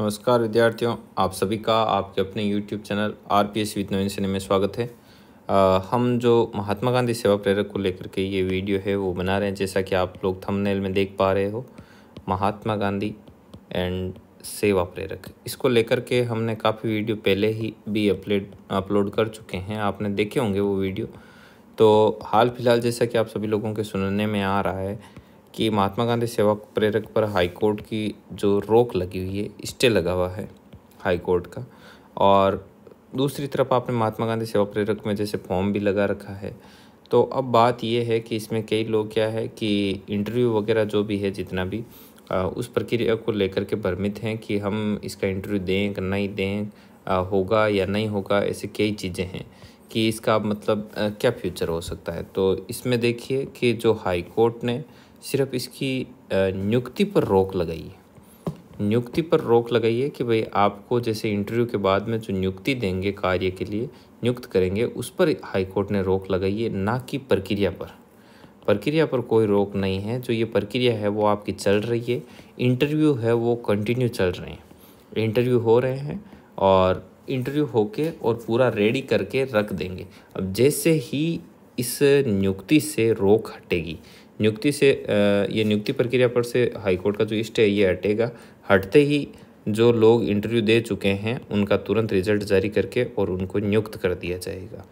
नमस्कार विद्यार्थियों आप सभी का आपके अपने YouTube channel R P S with Naveen सिने में स्वागत है आ, हम जो महात्मा गांधी सेवा प्रेरक को लेकर के ये वीडियो है वो बना रहे हैं जैसा कि आप लोग थंबनेल में देख पा रहे हो महात्मा गांधी एंड सेवा प्रेरक इसको लेकर के हमने काफ़ी वीडियो पहले ही भी अपलेट अपलोड कर चुके हैं आपने देखे होंगे वो वीडियो तो हाल फिलहाल जैसा कि आप सभी लोगों के सुनने में आ रहा है कि महात्मा गांधी सेवा प्रेरक पर हाईकोर्ट की जो रोक लगी हुई है स्टे लगा हुआ है हाईकोर्ट का और दूसरी तरफ आपने महात्मा गांधी सेवा प्रेरक में जैसे फॉर्म भी लगा रखा है तो अब बात यह है कि इसमें कई लोग क्या है कि इंटरव्यू वगैरह जो भी है जितना भी आ, उस प्रक्रिया को लेकर के भ्रमित हैं कि हम इसका इंटरव्यू दें कि नहीं दें आ, होगा या नहीं होगा ऐसे कई चीज़ें हैं कि इसका मतलब आ, क्या फ्यूचर हो सकता है तो इसमें देखिए कि जो हाई कोर्ट ने सिर्फ इसकी नियुक्ति पर रोक लगाइए नियुक्ति पर रोक लगाइए कि भाई आपको जैसे इंटरव्यू के बाद में जो नियुक्ति देंगे कार्य के लिए नियुक्त करेंगे उस पर हाई कोर्ट ने रोक लगाई है ना कि प्रक्रिया पर प्रक्रिया पर कोई रोक नहीं है जो ये प्रक्रिया है वो आपकी चल रही है इंटरव्यू है वो कंटिन्यू चल रहे हैं इंटरव्यू हो रहे हैं और इंटरव्यू होके और पूरा रेडी करके रख देंगे अब जैसे ही इस नियुक्ति से रोक हटेगी नियुक्ति से ये नियुक्ति प्रक्रिया पर से हाईकोर्ट का जो इष्ट है ये हटेगा हटते ही जो लोग इंटरव्यू दे चुके हैं उनका तुरंत रिजल्ट जारी करके और उनको नियुक्त कर दिया जाएगा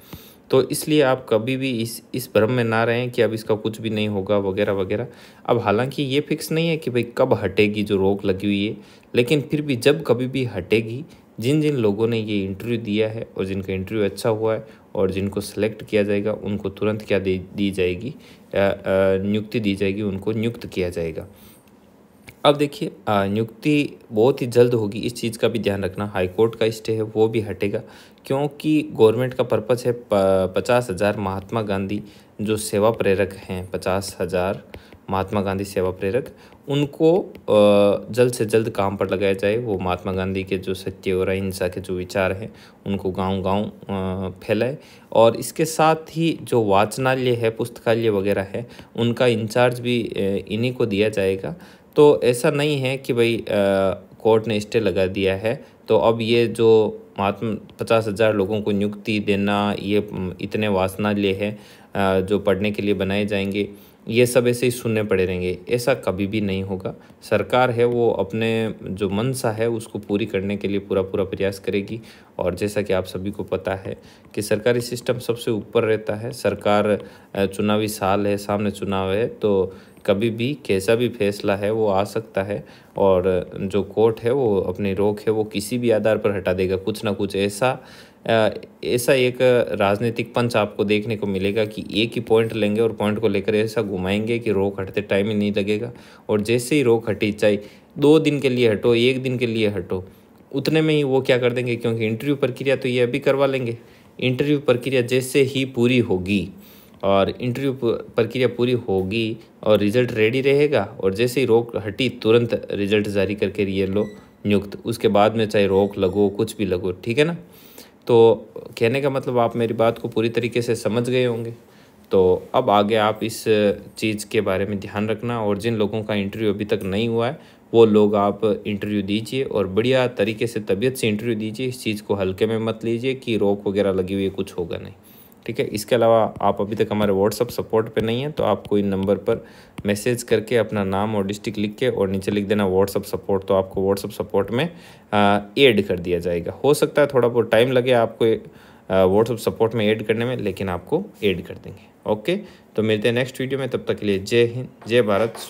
तो इसलिए आप कभी भी इस इस भ्रम में ना रहें कि अब इसका कुछ भी नहीं होगा वगैरह वगैरह अब हालांकि ये फिक्स नहीं है कि भाई कब हटेगी जो रोक लगी हुई है लेकिन फिर भी जब कभी भी हटेगी जिन जिन लोगों ने ये इंटरव्यू दिया है और जिनका इंटरव्यू अच्छा हुआ है और जिनको सेलेक्ट किया जाएगा उनको तुरंत क्या दे दी जाएगी नियुक्ति दी जाएगी उनको नियुक्त किया जाएगा अब देखिए नियुक्ति बहुत ही जल्द होगी इस चीज़ का भी ध्यान रखना हाईकोर्ट का स्टे है वो भी हटेगा क्योंकि गवर्नमेंट का पर्पज़ है पचास हज़ार महात्मा गांधी जो सेवा प्रेरक हैं पचास हज़ार महात्मा गांधी सेवा प्रेरक उनको जल्द से जल्द काम पर लगाया जाए वो महात्मा गांधी के जो सत्य और अहिंसा के जो विचार हैं उनको गांव गांव फैलाए और इसके साथ ही जो वाचनालय है पुस्तकालय वगैरह है उनका इंचार्ज भी इन्हीं को दिया जाएगा तो ऐसा नहीं है कि भाई कोर्ट ने स्टे लगा दिया है तो अब ये जो महात्मा पचास हज़ार लोगों को नियुक्ति देना ये इतने वाचनालय है जो पढ़ने के लिए बनाए जाएंगे ये सब ऐसे ही सुनने पड़े रहेंगे ऐसा कभी भी नहीं होगा सरकार है वो अपने जो मनसा है उसको पूरी करने के लिए पूरा पूरा प्रयास करेगी और जैसा कि आप सभी को पता है कि सरकारी सिस्टम सबसे ऊपर रहता है सरकार चुनावी साल है सामने चुनाव है तो कभी भी कैसा भी फैसला है वो आ सकता है और जो कोर्ट है वो अपनी रोक है वो किसी भी आधार पर हटा देगा कुछ ना कुछ ऐसा ऐसा एक राजनीतिक पंच आपको देखने को मिलेगा कि एक ही पॉइंट लेंगे और पॉइंट को लेकर ऐसा घुमाएंगे कि रोक हटते टाइम ही नहीं लगेगा और जैसे ही रोक हटी चाहे दो दिन के लिए हटो एक दिन के लिए हटो उतने में ही वो क्या कर देंगे क्योंकि इंटरव्यू प्रक्रिया तो ये अभी करवा लेंगे इंटरव्यू प्रक्रिया जैसे ही पूरी होगी और इंटरव्यू प्रक्रिया पूरी होगी और रिज़ल्ट रेडी रहेगा और जैसे ही रोक हटी तुरंत रिज़ल्ट जारी करके ये लो नियुक्त उसके बाद में चाहे रोक लगो कुछ भी लगो ठीक है ना तो कहने का मतलब आप मेरी बात को पूरी तरीके से समझ गए होंगे तो अब आगे आप इस चीज़ के बारे में ध्यान रखना और जिन लोगों का इंटरव्यू अभी तक नहीं हुआ है वो लोग आप इंटरव्यू दीजिए और बढ़िया तरीके से तबीयत से इंटरव्यू दीजिए इस चीज़ को हल्के में मत लीजिए कि रोक वगैरह लगी हुई कुछ होगा नहीं ठीक है इसके अलावा आप अभी तक हमारे व्हाट्सअप सपोर्ट पे नहीं है तो आपको इन नंबर पर मैसेज करके अपना नाम और डिस्ट्रिक्ट लिख के और नीचे लिख देना व्हाट्सअप सपोर्ट तो आपको व्हाट्सअप सपोर्ट में ऐड कर दिया जाएगा हो सकता है थोड़ा बहुत टाइम लगे आपको व्हाट्सअप सपोर्ट में ऐड करने में लेकिन आपको ऐड कर देंगे ओके तो मिलते हैं नेक्स्ट वीडियो में तब तक के लिए जय हिंद जय भारत